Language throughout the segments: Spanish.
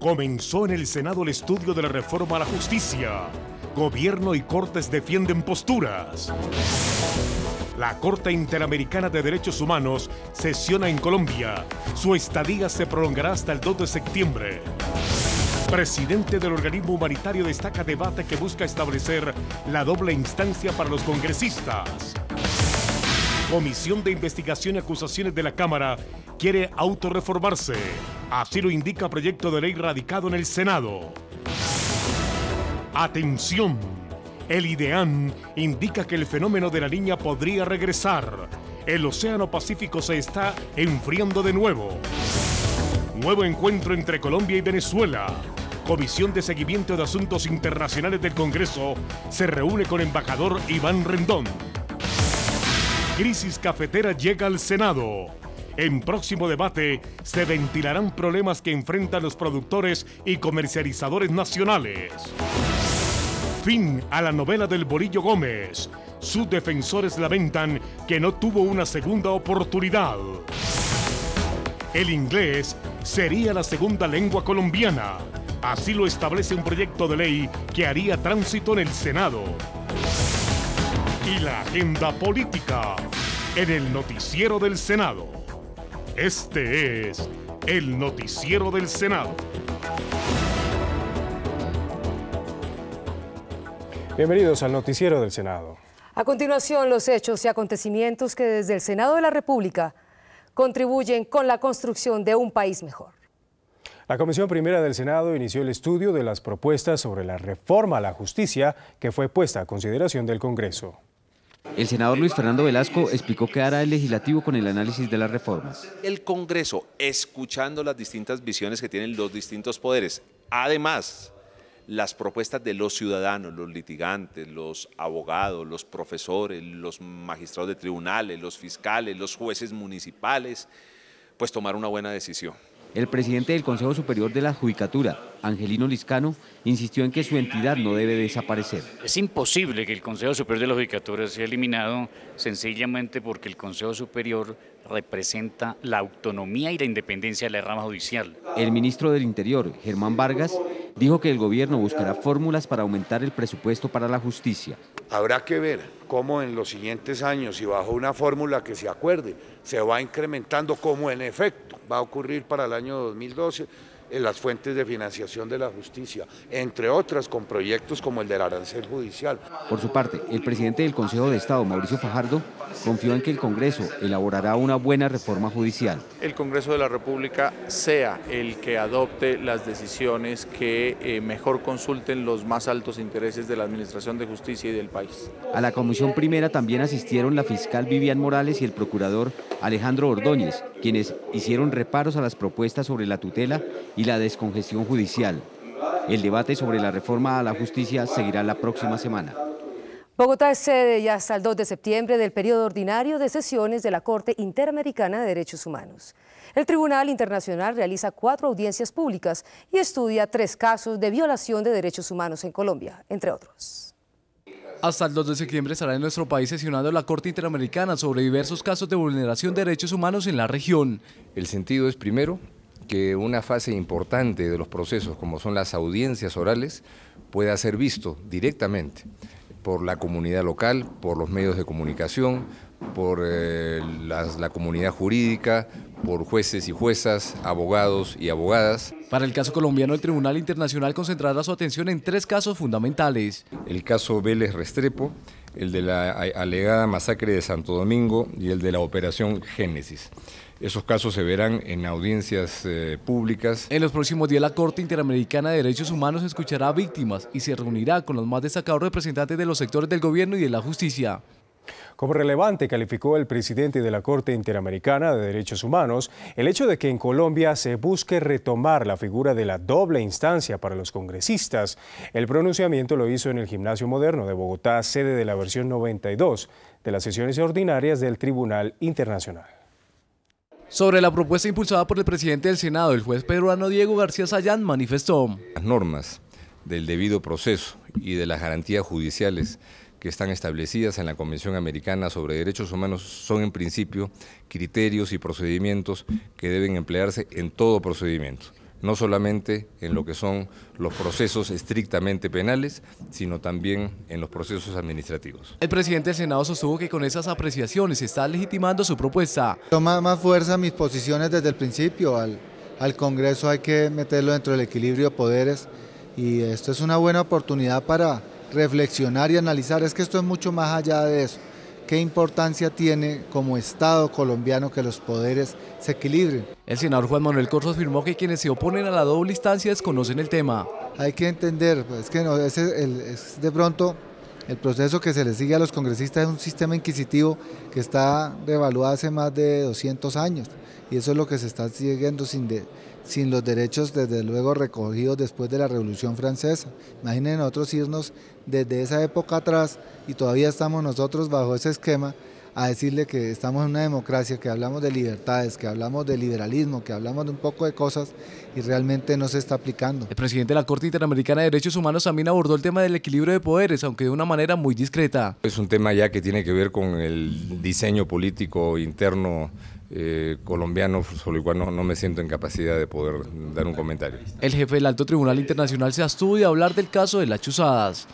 Comenzó en el Senado el estudio de la reforma a la justicia. Gobierno y Cortes defienden posturas. La Corte Interamericana de Derechos Humanos sesiona en Colombia. Su estadía se prolongará hasta el 2 de septiembre. Presidente del organismo humanitario destaca debate que busca establecer la doble instancia para los congresistas. Comisión de Investigación y Acusaciones de la Cámara quiere autorreformarse. Así lo indica proyecto de ley radicado en el Senado. Atención. El IDEAN indica que el fenómeno de la niña podría regresar. El Océano Pacífico se está enfriando de nuevo. Nuevo encuentro entre Colombia y Venezuela. Comisión de Seguimiento de Asuntos Internacionales del Congreso se reúne con embajador Iván Rendón crisis cafetera llega al Senado. En próximo debate se ventilarán problemas que enfrentan los productores y comercializadores nacionales. Fin a la novela del Borillo Gómez. Sus defensores lamentan que no tuvo una segunda oportunidad. El inglés sería la segunda lengua colombiana. Así lo establece un proyecto de ley que haría tránsito en el Senado y la agenda política en el noticiero del Senado. Este es el noticiero del Senado. Bienvenidos al noticiero del Senado. A continuación, los hechos y acontecimientos que desde el Senado de la República contribuyen con la construcción de un país mejor. La Comisión Primera del Senado inició el estudio de las propuestas sobre la reforma a la justicia que fue puesta a consideración del Congreso. El senador Luis Fernando Velasco explicó qué hará el legislativo con el análisis de las reformas. El Congreso, escuchando las distintas visiones que tienen los distintos poderes, además las propuestas de los ciudadanos, los litigantes, los abogados, los profesores, los magistrados de tribunales, los fiscales, los jueces municipales, pues tomar una buena decisión. El presidente del Consejo Superior de la Judicatura, Angelino Liscano, insistió en que su entidad no debe desaparecer. Es imposible que el Consejo Superior de la Judicatura sea eliminado sencillamente porque el Consejo Superior representa la autonomía y la independencia de la rama judicial. El ministro del Interior, Germán Vargas, dijo que el gobierno buscará fórmulas para aumentar el presupuesto para la justicia. Habrá que ver cómo en los siguientes años y bajo una fórmula que se acuerde se va incrementando como en efecto va a ocurrir para el año 2012 en las fuentes de financiación de la justicia, entre otras con proyectos como el del arancel judicial. Por su parte, el presidente del Consejo de Estado, Mauricio Fajardo, confió en que el Congreso elaborará una buena reforma judicial. El Congreso de la República sea el que adopte las decisiones que eh, mejor consulten los más altos intereses de la Administración de Justicia y del país. A la Comisión Primera también asistieron la fiscal Vivian Morales y el procurador Alejandro Ordóñez, quienes hicieron reparos a las propuestas sobre la tutela y la descongestión judicial. El debate sobre la reforma a la justicia seguirá la próxima semana. Bogotá es sede ya hasta el 2 de septiembre del periodo ordinario de sesiones de la Corte Interamericana de Derechos Humanos. El Tribunal Internacional realiza cuatro audiencias públicas y estudia tres casos de violación de derechos humanos en Colombia, entre otros. Hasta el 2 de septiembre estará en nuestro país sesionando la Corte Interamericana sobre diversos casos de vulneración de derechos humanos en la región. El sentido es, primero, que una fase importante de los procesos, como son las audiencias orales, pueda ser visto directamente por la comunidad local, por los medios de comunicación, por eh, la comunidad jurídica, por jueces y juezas, abogados y abogadas. Para el caso colombiano, el Tribunal Internacional concentrará su atención en tres casos fundamentales. El caso Vélez Restrepo, el de la alegada masacre de Santo Domingo y el de la operación Génesis. Esos casos se verán en audiencias eh, públicas. En los próximos días la Corte Interamericana de Derechos Humanos escuchará a víctimas y se reunirá con los más destacados representantes de los sectores del gobierno y de la justicia. Como relevante calificó el presidente de la Corte Interamericana de Derechos Humanos el hecho de que en Colombia se busque retomar la figura de la doble instancia para los congresistas. El pronunciamiento lo hizo en el Gimnasio Moderno de Bogotá, sede de la versión 92 de las sesiones ordinarias del Tribunal Internacional. Sobre la propuesta impulsada por el presidente del Senado, el juez peruano Diego García Sayán manifestó. Las normas del debido proceso y de las garantías judiciales que están establecidas en la Convención Americana sobre Derechos Humanos son en principio criterios y procedimientos que deben emplearse en todo procedimiento, no solamente en lo que son los procesos estrictamente penales, sino también en los procesos administrativos. El presidente del Senado sostuvo que con esas apreciaciones está legitimando su propuesta. Toma más fuerza mis posiciones desde el principio, al, al Congreso hay que meterlo dentro del equilibrio de poderes y esto es una buena oportunidad para reflexionar y analizar, es que esto es mucho más allá de eso. ¿Qué importancia tiene como Estado colombiano que los poderes se equilibren? El senador Juan Manuel Corso afirmó que quienes se oponen a la doble instancia desconocen el tema. Hay que entender, es pues, que no, es, de pronto el proceso que se le sigue a los congresistas es un sistema inquisitivo que está revaluado hace más de 200 años y eso es lo que se está siguiendo sin, sin los derechos desde luego recogidos después de la Revolución Francesa. Imaginen nosotros irnos desde esa época atrás y todavía estamos nosotros bajo ese esquema a decirle que estamos en una democracia, que hablamos de libertades, que hablamos de liberalismo, que hablamos de un poco de cosas y realmente no se está aplicando. El presidente de la Corte Interamericana de Derechos Humanos también abordó el tema del equilibrio de poderes, aunque de una manera muy discreta. Es un tema ya que tiene que ver con el diseño político interno eh, colombiano sobre el cual no, me siento en capacidad de poder dar un comentario. El jefe del Alto Tribunal Internacional se abstuvo a hablar del caso de las chuzadas.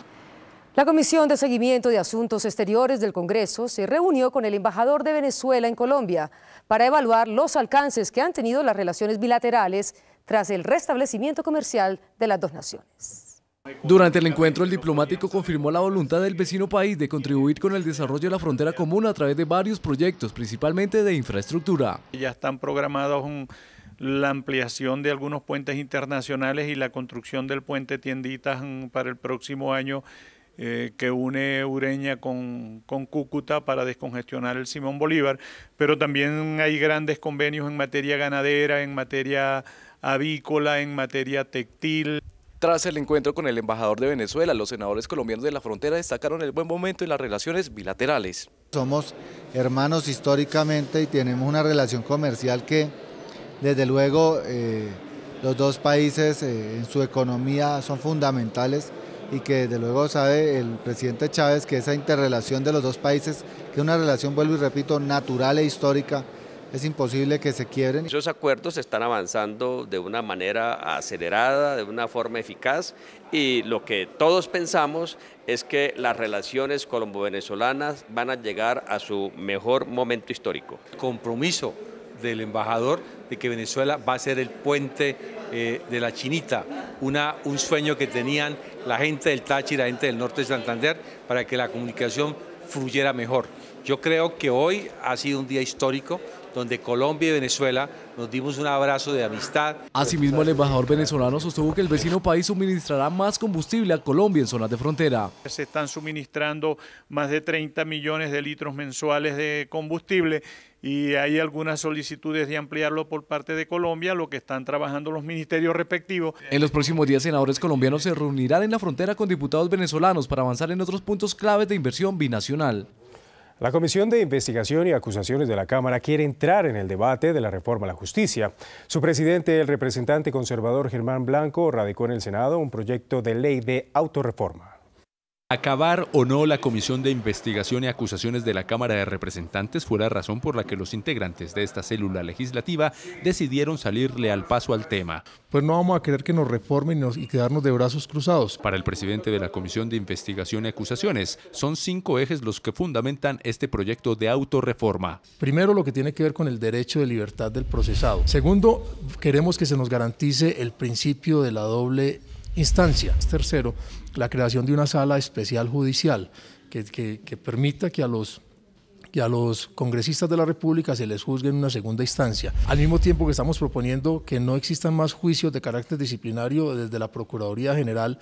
La Comisión de Seguimiento de Asuntos Exteriores del Congreso se reunió con el embajador de Venezuela en Colombia para evaluar los alcances que han tenido las relaciones bilaterales tras el restablecimiento comercial de las dos naciones. Durante el encuentro, el diplomático confirmó la voluntad del vecino país de contribuir con el desarrollo de la frontera común a través de varios proyectos, principalmente de infraestructura. Ya están programados la ampliación de algunos puentes internacionales y la construcción del puente Tienditas mm, para el próximo año eh, que une Ureña con, Cúcuta para descongestionar el Simón Bolívar, pero también hay grandes convenios en materia ganadera, en materia avícola, en materia textil. Tras el encuentro con el embajador de Venezuela, los senadores colombianos de la frontera destacaron el buen momento en las relaciones bilaterales. Somos hermanos históricamente y tenemos una relación comercial que, desde luego, eh, los dos países eh, en su economía son fundamentales y que desde luego sabe el presidente Chávez que esa interrelación de los dos países, que es una relación, vuelvo y repito, natural e histórica, es imposible que se quiebren. Esos acuerdos están avanzando de una manera acelerada, de una forma eficaz y lo que todos pensamos es que las relaciones colombo-venezolanas van a llegar a su mejor momento histórico. El compromiso del embajador de que Venezuela va a ser el puente eh, de la Chinita, un sueño que tenían la gente del Táchira, la gente del norte de Santander, para que la comunicación fluyera mejor. Yo creo que hoy ha sido un día histórico, donde Colombia y Venezuela nos dimos un abrazo de amistad. Asimismo, el embajador venezolano sostuvo que el vecino país suministrará más combustible a Colombia en zonas de frontera. Se están suministrando más de 30 millones de litros mensuales de combustible y hay algunas solicitudes de ampliarlo por parte de Colombia, lo que están trabajando los ministerios respectivos. En los próximos días, senadores colombianos se reunirán en la frontera con diputados venezolanos para avanzar en otros puntos claves de inversión binacional. La Comisión de Investigación y Acusaciones de la Cámara quiere entrar en el debate de la reforma a la justicia. Su presidente, el representante conservador Germán Blanco, radicó en el Senado un proyecto de ley de autorreforma. Acabar o no la Comisión de Investigación y Acusaciones de la Cámara de Representantes fue la razón por la que los integrantes de esta célula legislativa decidieron salirle al paso al tema. Pues no vamos a querer que nos reformen y, quedarnos de brazos cruzados. Para el presidente de la Comisión de Investigación y Acusaciones, son cinco ejes los que fundamentan este proyecto de autorreforma. Primero, lo que tiene que ver con el derecho de libertad del procesado. Segundo, queremos que se nos garantice el principio de la doble instancia. Tercero, la creación de una sala especial judicial que, permita que a los a los congresistas de la República se les juzgue en una segunda instancia. Al mismo tiempo que estamos proponiendo que no existan más juicios de carácter disciplinario desde la Procuraduría General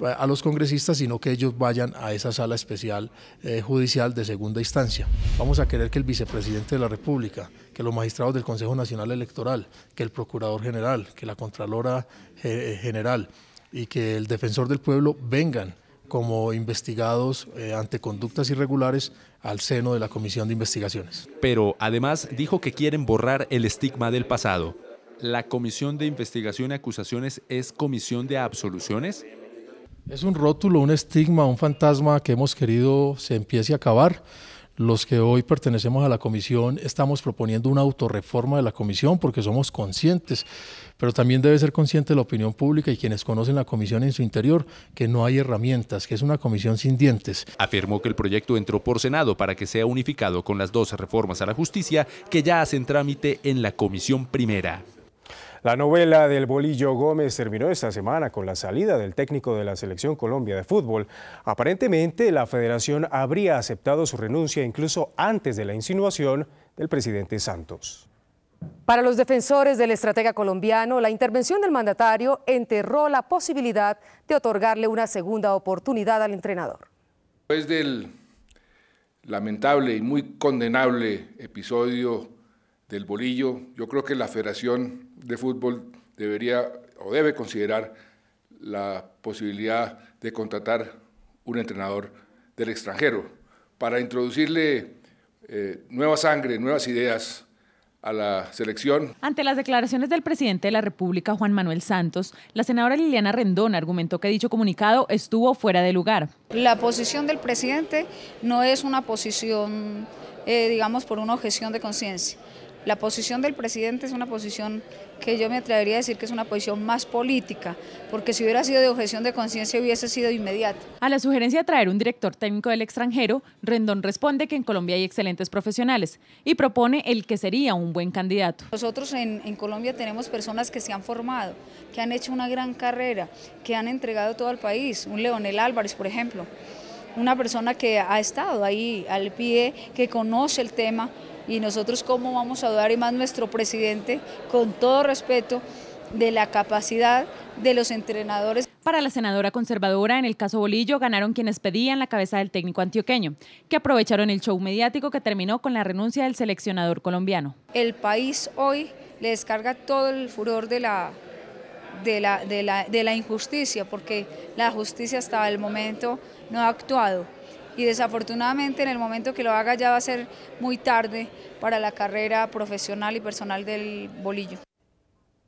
eh, a los congresistas, sino que ellos vayan a esa sala especial eh, judicial de segunda instancia. Vamos a querer que el vicepresidente de la República, que los magistrados del Consejo Nacional Electoral, que el Procurador General, que la Contralora eh, General, y que el defensor del pueblo vengan como investigados eh, ante conductas irregulares al seno de la Comisión de Investigaciones. Pero además dijo que quieren borrar el estigma del pasado. ¿La Comisión de Investigación y Acusaciones es Comisión de Absoluciones? Es un rótulo, un estigma, un fantasma que hemos querido se empiece a acabar los que hoy pertenecemos a la comisión estamos proponiendo una autorreforma de la comisión porque somos conscientes, pero también debe ser consciente la opinión pública y quienes conocen la comisión en su interior que no hay herramientas, que es una comisión sin dientes. Afirmó que el proyecto entró por Senado para que sea unificado con las 12 reformas a la justicia que ya hacen trámite en la comisión primera. La novela del Bolillo Gómez terminó esta semana con la salida del técnico de la Selección Colombia de Fútbol. Aparentemente, la federación habría aceptado su renuncia incluso antes de la insinuación del presidente Santos. Para los defensores del estratega colombiano, la intervención del mandatario enterró la posibilidad de otorgarle una segunda oportunidad al entrenador. Después del lamentable y muy condenable episodio del bolillo. Yo creo que la Federación de Fútbol debería o debe considerar la posibilidad de contratar un entrenador del extranjero para introducirle eh, nueva sangre, nuevas ideas a la selección. Ante las declaraciones del presidente de la República, Juan Manuel Santos, la senadora Liliana Rendón argumentó que dicho comunicado estuvo fuera de lugar. La posición del presidente no es una posición, eh, digamos, por una objeción de conciencia. La posición del presidente es una posición que yo me atrevería a decir que es una posición más política, porque si hubiera sido de objeción de conciencia hubiese sido inmediata. A la sugerencia de traer un director técnico del extranjero, Rendón responde que en Colombia hay excelentes profesionales y propone el que sería un buen candidato. Nosotros en, Colombia tenemos personas que se han formado, que han hecho una gran carrera, que han entregado todo al país, un Leonel Álvarez, por ejemplo, una persona que ha estado ahí al pie, que conoce el tema, y nosotros cómo vamos a dudar, y más nuestro presidente, con todo respeto, de la capacidad de los entrenadores. Para la senadora conservadora, en el caso Bolillo, ganaron quienes pedían la cabeza del técnico antioqueño, que aprovecharon el show mediático que terminó con la renuncia del seleccionador colombiano. El país hoy le descarga todo el furor de la, de la, de la injusticia, porque la justicia hasta el momento no ha actuado y desafortunadamente en el momento que lo haga ya va a ser muy tarde para la carrera profesional y personal del bolillo.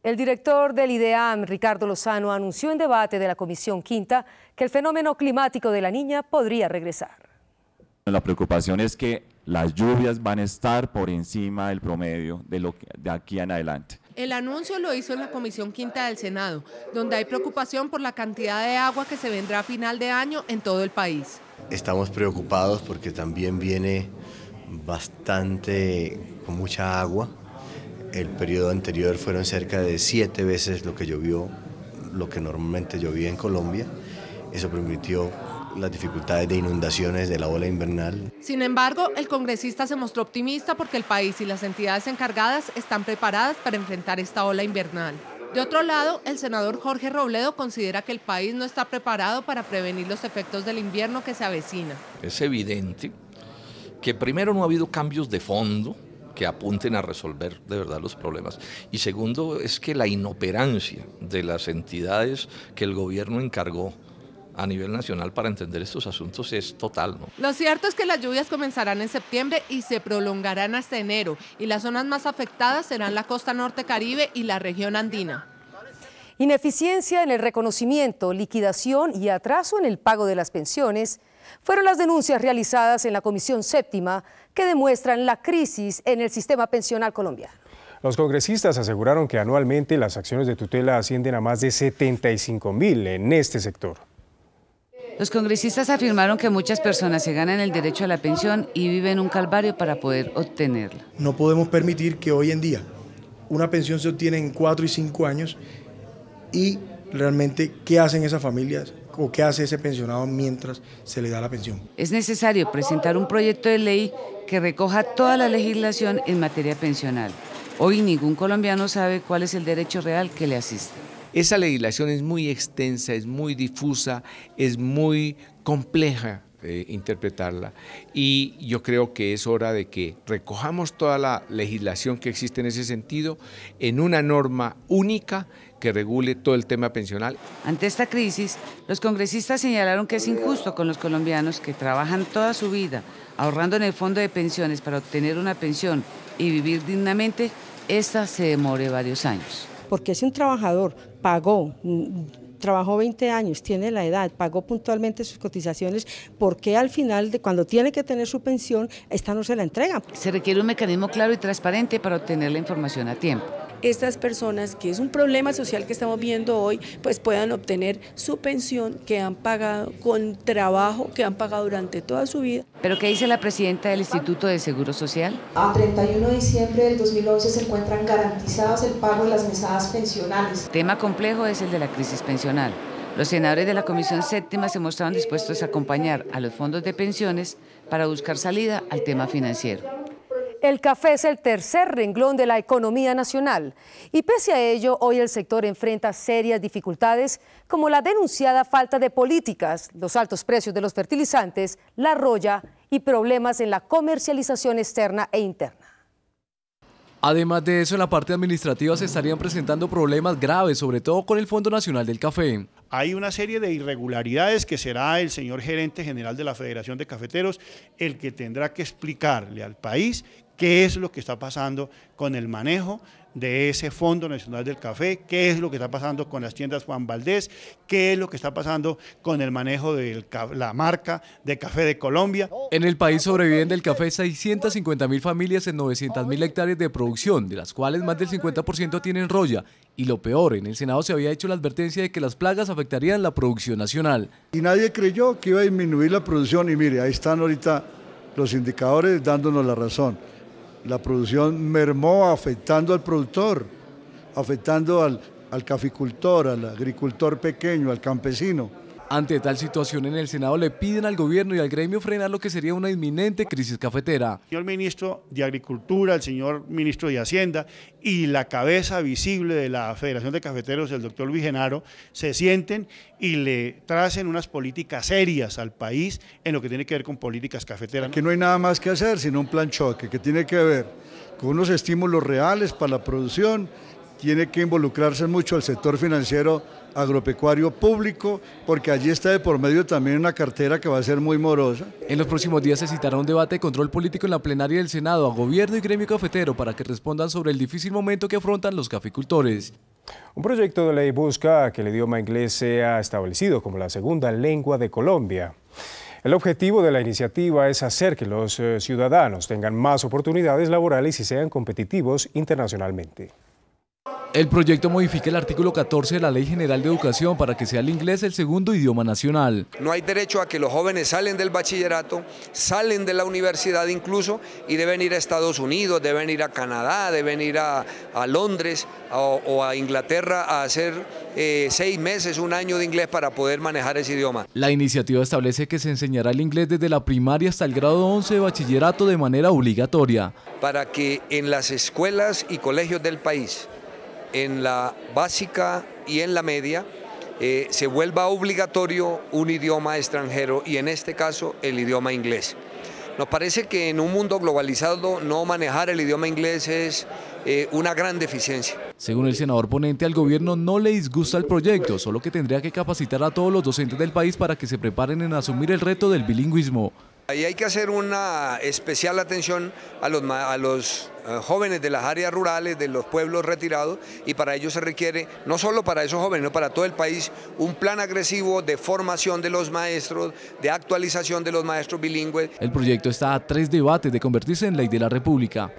El director del IDEAM, Ricardo Lozano, anunció en debate de la Comisión Quinta que el fenómeno climático de la niña podría regresar. La preocupación es que las lluvias van a estar por encima del promedio de, lo de aquí en adelante. El anuncio lo hizo en la Comisión Quinta del Senado, donde hay preocupación por la cantidad de agua que se vendrá a final de año en todo el país. Estamos preocupados porque también viene bastante, con mucha agua. El periodo anterior fueron cerca de siete veces lo que llovió, lo que normalmente llovía en Colombia. Eso permitió las dificultades de inundaciones de la ola invernal. Sin embargo, el congresista se mostró optimista porque el país y las entidades encargadas están preparadas para enfrentar esta ola invernal. De otro lado, el senador Jorge Robledo considera que el país no está preparado para prevenir los efectos del invierno que se avecina. Es evidente que primero no ha habido cambios de fondo que apunten a resolver de verdad los problemas. Y segundo es que la inoperancia de las entidades que el gobierno encargó a nivel nacional para entender estos asuntos es total. ¿no? Lo cierto es que las lluvias comenzarán en septiembre y se prolongarán hasta enero y las zonas más afectadas serán la costa norte caribe y la región andina. Ineficiencia en el reconocimiento, liquidación y atraso en el pago de las pensiones fueron las denuncias realizadas en la Comisión Séptima que demuestran la crisis en el sistema pensional colombiano. Los congresistas aseguraron que anualmente las acciones de tutela ascienden a más de 75 mil en este sector. Los congresistas afirmaron que muchas personas se ganan el derecho a la pensión y viven un calvario para poder obtenerla. No podemos permitir que hoy en día una pensión se obtiene en cuatro y cinco años y realmente qué hacen esas familias o qué hace ese pensionado mientras se le da la pensión. Es necesario presentar un proyecto de ley que recoja toda la legislación en materia pensional. Hoy ningún colombiano sabe cuál es el derecho real que le asiste. Esa legislación es muy extensa, es muy difusa, es muy compleja interpretarla y yo creo que es hora de que recojamos toda la legislación que existe en ese sentido en una norma única que regule todo el tema pensional. Ante esta crisis, los congresistas señalaron que es injusto con los colombianos que trabajan toda su vida ahorrando en el fondo de pensiones para obtener una pensión y vivir dignamente, esta se demore varios años porque si un trabajador pagó mm, trabajó 20 años, tiene la edad, pagó puntualmente sus cotizaciones, ¿por qué al final, de cuando tiene que tener su pensión, esta no se la entrega? Se requiere un mecanismo claro y transparente para obtener la información a tiempo estas personas, que es un problema social que estamos viendo hoy, pues puedan obtener su pensión que han pagado con trabajo que han pagado durante toda su vida. ¿Pero qué dice la presidenta del Instituto de Seguro Social? A 31 de diciembre del 2011 se encuentran garantizadas el pago de las mesadas pensionales. Tema complejo es el de la crisis pensional. Los senadores de la Comisión Séptima se mostraron dispuestos a acompañar a los fondos de pensiones para buscar salida al tema financiero. El café es el tercer renglón de la economía nacional y pese a ello, hoy el sector enfrenta serias dificultades como la denunciada falta de políticas, los altos precios de los fertilizantes, la roya y problemas en la comercialización externa e interna. Además de eso, en la parte administrativa se estarían presentando problemas graves, sobre todo con el Fondo Nacional del Café. Hay una serie de irregularidades que será el señor gerente general de la Federación de Cafeteros el que tendrá que explicarle al país qué es lo que está pasando con el manejo de ese Fondo Nacional del Café, qué es lo que está pasando con las tiendas Juan Valdés, qué es lo que está pasando con el manejo de la marca de café de Colombia. En el país sobreviven del café 650 mil familias en 900 mil hectáreas de producción, de las cuales más del 50% tienen roya. Y lo peor, en el Senado se había hecho la advertencia de que las plagas afectarían la producción nacional. Y nadie creyó que iba a disminuir la producción y mire, ahí están ahorita los indicadores dándonos la razón la producción mermó afectando al productor, afectando al, caficultor, al agricultor pequeño, al campesino. Ante tal situación en el Senado le piden al gobierno y al gremio frenar lo que sería una inminente crisis cafetera. El señor ministro de Agricultura, el señor ministro de Hacienda y la cabeza visible de la Federación de Cafeteros, el doctor Genaro, se sienten y le tracen unas políticas serias al país en lo que tiene que ver con políticas cafeteras. Que no hay nada más que hacer sino un plan choque que tiene que ver con unos estímulos reales para la producción tiene que involucrarse mucho el sector financiero agropecuario público, porque allí está de por medio también una cartera que va a ser muy morosa. En los próximos días se citará un debate de control político en la plenaria del Senado a gobierno y gremio cafetero para que respondan sobre el difícil momento que afrontan los caficultores. Un proyecto de ley busca que el idioma inglés sea establecido como la segunda lengua de Colombia. El objetivo de la iniciativa es hacer que los eh, ciudadanos tengan más oportunidades laborales y sean competitivos internacionalmente. El proyecto modifica el artículo 14 de la Ley General de Educación para que sea el inglés el segundo idioma nacional. No hay derecho a que los jóvenes salen del bachillerato, salen de la universidad incluso y deben ir a Estados Unidos, deben ir a Canadá, deben ir a, Londres o a Inglaterra a hacer eh, seis meses, un año de inglés para poder manejar ese idioma. La iniciativa establece que se enseñará el inglés desde la primaria hasta el grado 11 de bachillerato de manera obligatoria. Para que en las escuelas y colegios del país en la básica y en la media eh, se vuelva obligatorio un idioma extranjero y en este caso el idioma inglés. Nos parece que en un mundo globalizado no manejar el idioma inglés es eh, una gran deficiencia. Según el senador ponente, al gobierno no le disgusta el proyecto, solo que tendría que capacitar a todos los docentes del país para que se preparen en asumir el reto del bilingüismo. Ahí hay que hacer una especial atención a los, a los eh, jóvenes de las áreas rurales, de los pueblos retirados, y para ello se requiere, no solo para esos jóvenes, sino para todo el país, un plan agresivo de formación de los maestros, de actualización de los maestros bilingües. El proyecto está a tres debates de convertirse en ley de la República.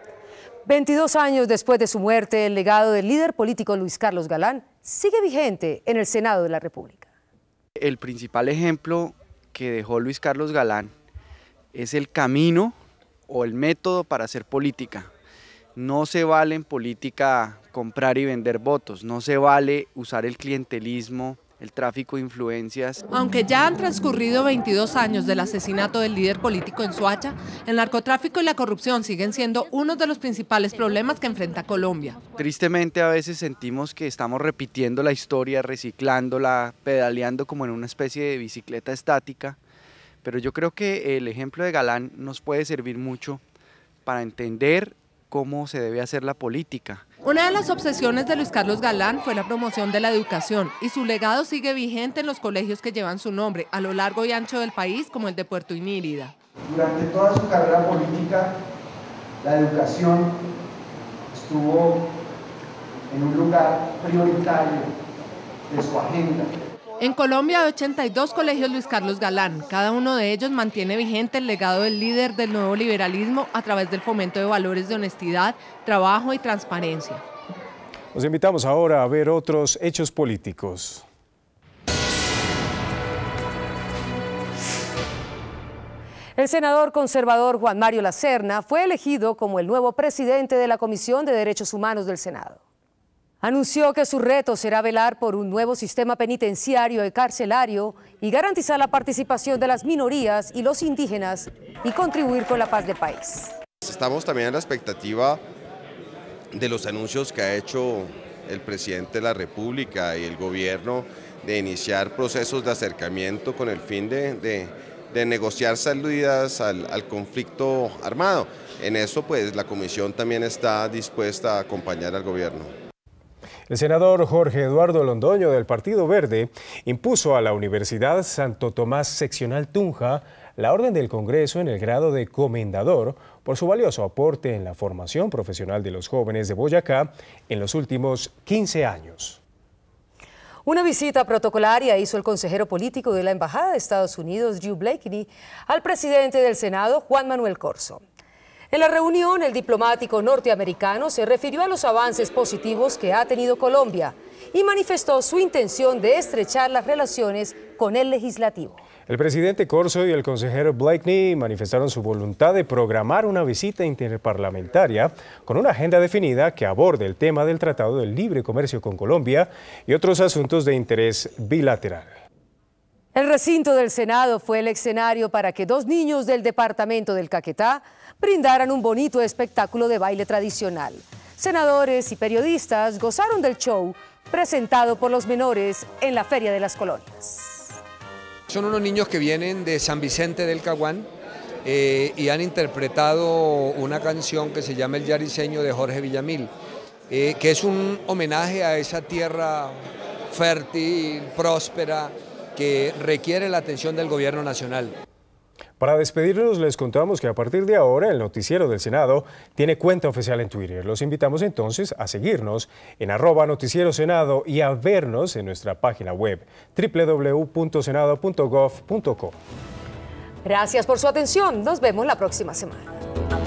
22 años después de su muerte, el legado del líder político Luis Carlos Galán sigue vigente en el Senado de la República. El principal ejemplo que dejó Luis Carlos Galán es el camino o el método para hacer política. No se vale en política comprar y vender votos, no se vale usar el clientelismo, el tráfico de influencias. Aunque ya han transcurrido 22 años del asesinato del líder político en Suacha el narcotráfico y la corrupción siguen siendo uno de los principales problemas que enfrenta Colombia. Tristemente a veces sentimos que estamos repitiendo la historia, reciclándola, pedaleando como en una especie de bicicleta estática pero yo creo que el ejemplo de Galán nos puede servir mucho para entender cómo se debe hacer la política. Una de las obsesiones de Luis Carlos Galán fue la promoción de la educación y su legado sigue vigente en los colegios que llevan su nombre a lo largo y ancho del país como el de Puerto Inírida. Durante toda su carrera política, la educación estuvo en un lugar prioritario de su agenda. En Colombia hay 82 colegios Luis Carlos Galán. Cada uno de ellos mantiene vigente el legado del líder del nuevo liberalismo a través del fomento de valores de honestidad, trabajo y transparencia. Nos invitamos ahora a ver otros hechos políticos. El senador conservador Juan Mario Lacerna fue elegido como el nuevo presidente de la Comisión de Derechos Humanos del Senado anunció que su reto será velar por un nuevo sistema penitenciario y carcelario y garantizar la participación de las minorías y los indígenas y contribuir con la paz del país. Estamos también en la expectativa de los anuncios que ha hecho el presidente de la República y el gobierno de iniciar procesos de acercamiento con el fin de, negociar salidas al, al, conflicto armado. En eso pues la comisión también está dispuesta a acompañar al gobierno. El senador Jorge Eduardo Londoño del Partido Verde impuso a la Universidad Santo Tomás Seccional Tunja la orden del Congreso en el grado de comendador por su valioso aporte en la formación profesional de los jóvenes de Boyacá en los últimos 15 años. Una visita protocolaria hizo el consejero político de la Embajada de Estados Unidos, Drew Blakeney, al presidente del Senado, Juan Manuel Corso. En la reunión, el diplomático norteamericano se refirió a los avances positivos que ha tenido Colombia y manifestó su intención de estrechar las relaciones con el legislativo. El presidente Corso y el consejero Blakeney manifestaron su voluntad de programar una visita interparlamentaria con una agenda definida que aborde el tema del Tratado del Libre Comercio con Colombia y otros asuntos de interés bilateral. El recinto del Senado fue el escenario para que dos niños del departamento del Caquetá brindaran un bonito espectáculo de baile tradicional. Senadores y periodistas gozaron del show presentado por los menores en la Feria de las Colonias. Son unos niños que vienen de San Vicente del Caguán eh, y han interpretado una canción que se llama El Yariseño de Jorge Villamil, eh, que es un homenaje a esa tierra fértil, próspera, que requiere la atención del gobierno nacional. Para despedirnos, les contamos que a partir de ahora el noticiero del Senado tiene cuenta oficial en Twitter. Los invitamos entonces a seguirnos en arroba noticiero Senado y a vernos en nuestra página web www.senado.gov.co. Gracias por su atención. Nos vemos la próxima semana.